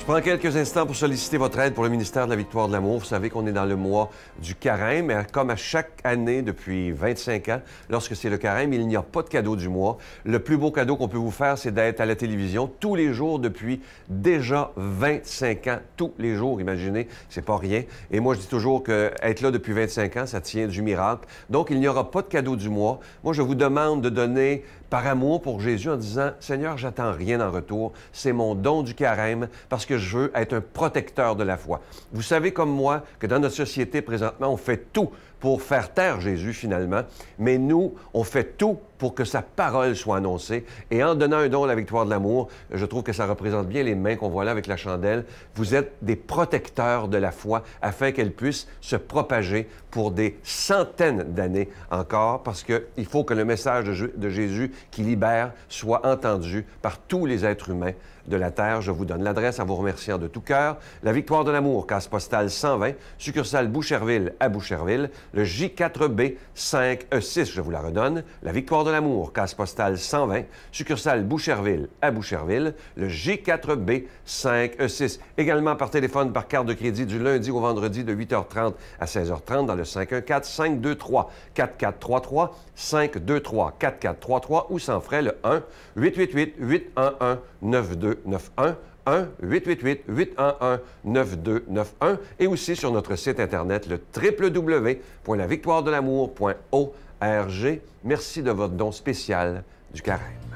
Je prends quelques instants pour solliciter votre aide pour le ministère de la Victoire de l'Amour. Vous savez qu'on est dans le mois du carême, mais comme à chaque année depuis 25 ans, lorsque c'est le carême, il n'y a pas de cadeau du mois. Le plus beau cadeau qu'on peut vous faire, c'est d'être à la télévision tous les jours depuis déjà 25 ans. Tous les jours, imaginez, c'est pas rien. Et moi, je dis toujours que être là depuis 25 ans, ça tient du miracle. Donc, il n'y aura pas de cadeau du mois. Moi, je vous demande de donner par amour pour Jésus en disant Seigneur, j'attends rien en retour, c'est mon don du carême parce que je veux être un protecteur de la foi. Vous savez comme moi que dans notre société présentement, on fait tout pour faire taire Jésus finalement, mais nous, on fait tout pour que sa parole soit annoncée. Et en donnant un don à la victoire de l'amour, je trouve que ça représente bien les mains qu'on voit là avec la chandelle. Vous êtes des protecteurs de la foi afin qu'elle puisse se propager pour des centaines d'années encore, parce qu'il faut que le message de Jésus qui libère soit entendu par tous les êtres humains de la Terre. Je vous donne l'adresse à vous remercier de tout cœur. La Victoire de l'amour, casse postale 120, succursale Boucherville à Boucherville, le J4B 5E6, je vous la redonne. La Victoire de l'amour, casse postale 120, succursale Boucherville à Boucherville, le G4B 5E6. Également par téléphone, par carte de crédit du lundi au vendredi de 8h30 à 16h30 dans le 514-523-4433, 523-4433 ou sans frais le 1-888-811-9291. 1-888-811-9291 et aussi sur notre site Internet le www.lavictoiredelamour.o RG, merci de votre don spécial du carême.